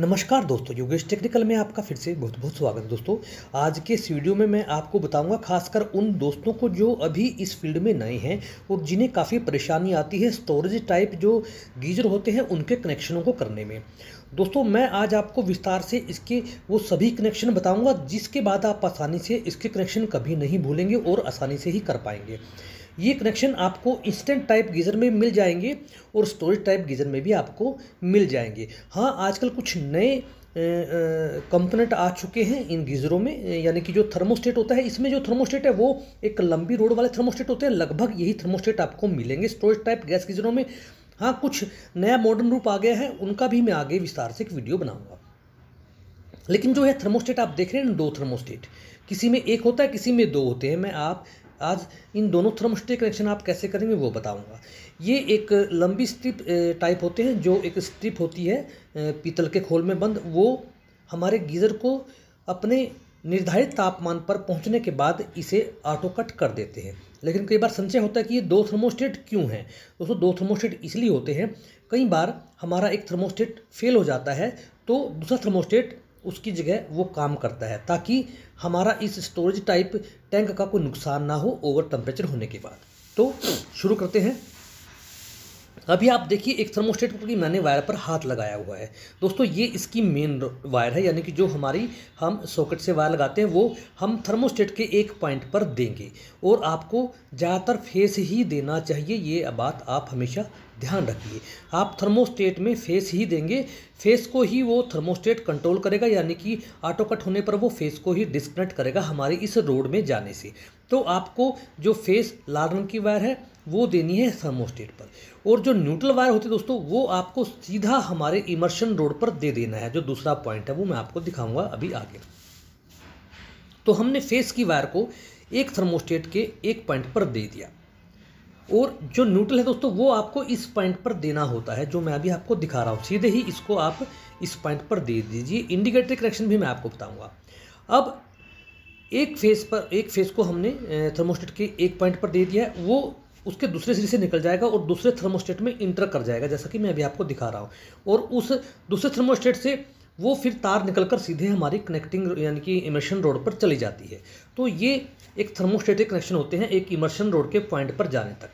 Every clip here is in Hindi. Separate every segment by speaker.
Speaker 1: नमस्कार दोस्तों योगेश टेक्निकल में आपका फिर से बहुत बहुत स्वागत है दोस्तों आज के इस वीडियो में मैं आपको बताऊंगा खासकर उन दोस्तों को जो अभी इस फील्ड में नए हैं और जिन्हें काफ़ी परेशानी आती है स्टोरेज टाइप जो गीजर होते हैं उनके कनेक्शनों को करने में दोस्तों मैं आज आपको विस्तार से इसके वो सभी कनेक्शन बताऊँगा जिसके बाद आप आसानी से इसके कनेक्शन कभी नहीं भूलेंगे और आसानी से ही कर पाएंगे ये कनेक्शन आपको इंस्टेंट टाइप गीज़र में मिल जाएंगे और स्टोरेज टाइप गीज़र में भी आपको मिल जाएंगे हाँ आजकल कुछ नए कंपोनेंट आ चुके हैं इन गीज़रों में यानी कि जो थर्मोस्टेट होता है इसमें जो थर्मोस्टेट है वो एक लंबी रोड वाले थर्मोस्टेट होते हैं लगभग यही थर्मोस्टेट आपको मिलेंगे स्टोरेज टाइप गैस गीज़रों में हाँ कुछ नया मॉडर्न रूप आ गया है उनका भी मैं आगे विस्तार से एक वीडियो बनाऊँगा लेकिन जो है थर्मोस्टेट आप देख रहे हैं ना दो थर्मोस्टेट किसी में एक होता है किसी में दो होते हैं मैं आप आज इन दोनों थर्मोस्टेट कनेक्शन आप कैसे करेंगे वो बताऊंगा ये एक लंबी स्ट्रिप टाइप होते हैं जो एक स्ट्रिप होती है पीतल के खोल में बंद वो हमारे गीज़र को अपने निर्धारित तापमान पर पहुंचने के बाद इसे ऑटो कट कर देते हैं लेकिन कई बार संशय होता है कि ये दो थर्मोस्टेट क्यों हैं दोस्तों दो थर्मोस्टेट इसलिए होते हैं कई बार हमारा एक थर्मोस्टेट फेल हो जाता है तो दूसरा थर्मोस्टेट उसकी जगह वो काम करता है ताकि हमारा इस स्टोरेज टाइप टैंक का कोई नुकसान ना हो ओवर टेम्परेचर होने के बाद तो शुरू करते हैं अभी आप देखिए एक थर्मोस्टेट की मैंने वायर पर हाथ लगाया हुआ है दोस्तों ये इसकी मेन वायर है यानी कि जो हमारी हम सॉकेट से वायर लगाते हैं वो हम थर्मोस्टेट के एक पॉइंट पर देंगे और आपको ज़्यादातर फेस ही देना चाहिए ये बात आप हमेशा ध्यान रखिए आप थर्मोस्टेट में फेस ही देंगे फेस को ही वो थर्मोस्टेट कंट्रोल करेगा यानी कि ऑटो कट होने पर वो फेस को ही डिस्कनेक्ट करेगा हमारे इस रोड में जाने से तो आपको जो फेस लाल रंग की वायर है वो देनी है थर्मोस्टेट पर और जो न्यूट्रल वायर होती है दोस्तों वो आपको सीधा हमारे इमर्शन रोड पर दे देना है जो दूसरा पॉइंट है वो मैं आपको दिखाऊंगा अभी आगे तो हमने फेस की वायर को एक थर्मोस्टेट के एक पॉइंट पर दे दिया और जो न्यूट्रल है दोस्तों वो आपको इस पॉइंट पर देना होता है जो मैं अभी आपको दिखा रहा हूँ सीधे ही इसको आप इस पॉइंट पर दे दीजिए इंडिकेटर करेक्शन भी मैं आपको बताऊँगा अब एक फेस पर एक फेस को हमने थर्मोस्टेट के एक पॉइंट पर दे दिया है वो उसके दूसरे सिरे से निकल जाएगा और दूसरे थर्मोस्टेट में इंटर कर जाएगा जैसा कि मैं अभी आपको दिखा रहा हूँ और उस दूसरे थर्मोस्टेट से वो फिर तार निकलकर सीधे हमारी कनेक्टिंग यानी कि इमर्शन रोड पर चली जाती है तो ये एक थर्मोस्टेटिक कनेक्शन होते हैं एक इमर्शन रोड के पॉइंट पर जाने तक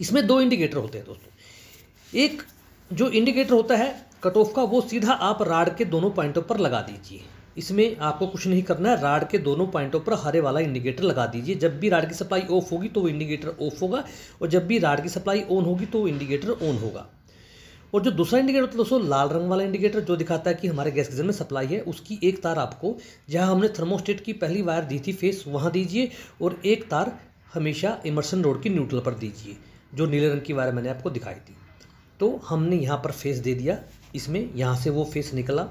Speaker 1: इसमें दो इंडिकेटर होते हैं दोस्तों एक जो इंडिकेटर होता है कट ऑफ का वो सीधा आप राड के दोनों पॉइंटों पर लगा दीजिए इसमें आपको कुछ नहीं करना है राड के दोनों पॉइंटों पर हरे वाला इंडिकेटर लगा दीजिए जब भी राड की सप्लाई ऑफ होगी तो वो इंडिकेटर ऑफ होगा और जब भी राड की सप्लाई ऑन होगी तो इंडिकेटर ऑन होगा और जो दूसरा इंडिकेटर होता है दोस्तों लाल रंग वाला इंडिकेटर जो दिखाता है कि हमारे गैस गीजर में सप्लाई है उसकी एक तार आपको जहाँ हमने थर्मोस्टेट की पहली वायर दी थी फेस वहाँ दीजिए और एक तार हमेशा इमर्सन रोड की न्यूट्रल पर दीजिए जो नीले रंग की वायर मैंने आपको दिखाई थी तो हमने यहाँ पर फेस दे दिया इसमें यहाँ से वो फेस निकला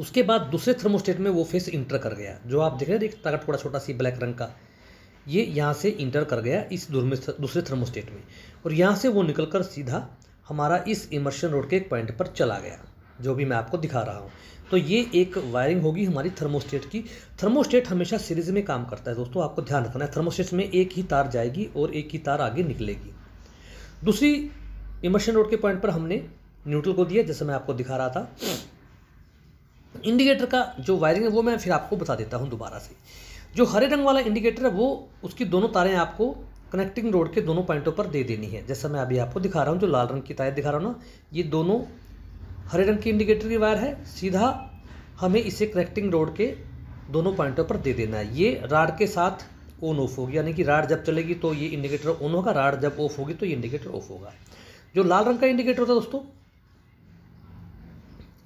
Speaker 1: उसके बाद दूसरे थर्मोस्टेट में वो फेस इंटर कर गया जो आप देख रहे हैं एक तारा थोड़ा छोटा सी ब्लैक रंग का ये यहाँ से इंटर कर गया इस दूसरे थर्मोस्टेट में और यहाँ से वो निकल कर सीधा हमारा इस इमर्शन रोड के एक पॉइंट पर चला गया जो भी मैं आपको दिखा रहा हूँ तो ये एक वायरिंग होगी हमारी थर्मोस्टेट की थर्मोस्टेट हमेशा सीरीज में काम करता है दोस्तों आपको ध्यान रखना है थर्मोस्टेट में एक ही तार जाएगी और एक ही तार आगे निकलेगी दूसरी इमर्शन रोड के पॉइंट पर हमने न्यूट्रल को दिया जैसे मैं आपको दिखा रहा था इंडिकेटर का जो वायरिंग है वो मैं फिर आपको बता देता हूँ दोबारा से जो हरे रंग वाला इंडिकेटर है वो उसकी दोनों तारें आपको कनेक्टिंग रोड के दोनों पॉइंटों पर दे देनी है जैसा मैं अभी आपको दिखा रहा हूँ जो लाल रंग की तारें दिखा रहा हूँ ना ये दोनों हरे रंग की इंडिकेटर की वायर है सीधा हमें इसे कनेक्टिंग रोड के दोनों पॉइंटों पर दे देना है ये राड के साथ ऑन ऑफ होगी यानी कि राड जब चलेगी तो ये इंडिकेटर ऑन होगा राड जब ऑफ होगी तो ये इंडिकेटर ऑफ होगा जो लाल रंग का इंडिकेटर होता है दोस्तों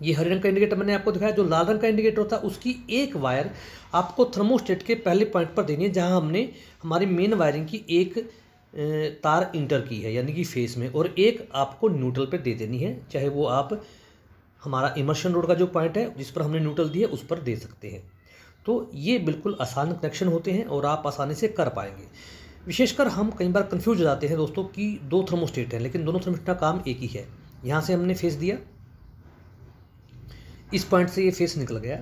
Speaker 1: ये हरे रंग का इंडिकेटर मैंने आपको दिखाया जो लाल रंग का इंडिकेटर होता है उसकी एक वायर आपको थर्मोस्टेट के पहले पॉइंट पर देनी है जहां हमने हमारी मेन वायरिंग की एक तार इंटर की है यानी कि फेस में और एक आपको न्यूट्रल पर दे देनी है चाहे वो आप हमारा इमर्शन रोड का जो पॉइंट है जिस पर हमने न्यूट्रल दिए उस पर दे सकते हैं तो ये बिल्कुल आसान कनेक्शन होते हैं और आप आसानी से कर पाएंगे विशेषकर हम कई बार कन्फ्यूज हो जाते हैं दोस्तों कि दो थर्मोस्टेट हैं लेकिन दोनों थर्मोस्टेट का काम एक ही है यहाँ से हमने फेस दिया इस पॉइंट से ये फेस निकल गया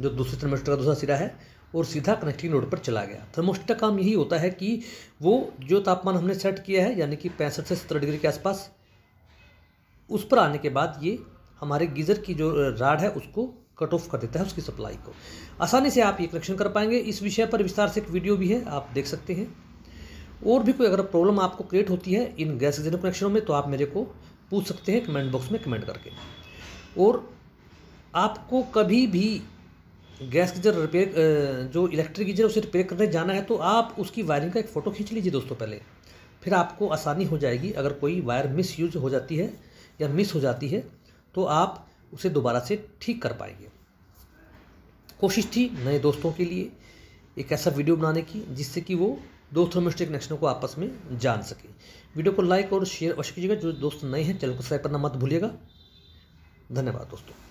Speaker 1: जो दूसरे थर्मोस्टेट का दूसरा सिरा है और सीधा कनेक्टिंग रोड पर चला गया थर्मोस्टेट का काम यही होता है कि वो जो तापमान हमने सेट किया है यानी कि पैंसठ से सत्तर डिग्री के आसपास उस पर आने के बाद ये हमारे गीज़र की जो राड है उसको कट ऑफ कर देता है उसकी सप्लाई को आसानी से आप ये कनेक्शन कर पाएंगे इस विषय पर विस्तार से एक वीडियो भी है आप देख सकते हैं और भी कोई अगर प्रॉब्लम आपको क्रिएट होती है इन गैस गीजर कनेक्शनों में तो आप मेरे को पूछ सकते हैं कमेंट बॉक्स में कमेंट करके और आपको कभी भी गैस गीजर रिपेयर जो इलेक्ट्रिक गीजर उसे रिपेयर करने जाना है तो आप उसकी वायरिंग का एक फ़ोटो खींच लीजिए दोस्तों पहले फिर आपको आसानी हो जाएगी अगर कोई वायर मिस यूज हो जाती है या मिस हो जाती है तो आप उसे दोबारा से ठीक कर पाएंगे कोशिश थी नए दोस्तों के लिए एक ऐसा वीडियो बनाने की जिससे कि वो दो थर्मिस्टिक नेक्शन को आपस में जान सके वीडियो को लाइक और शेयर अवश्य कीजिएगा जो दोस्त नए हैं चैनल को सब्सक्राइब करना मत भूलिएगा धन्यवाद दोस्तों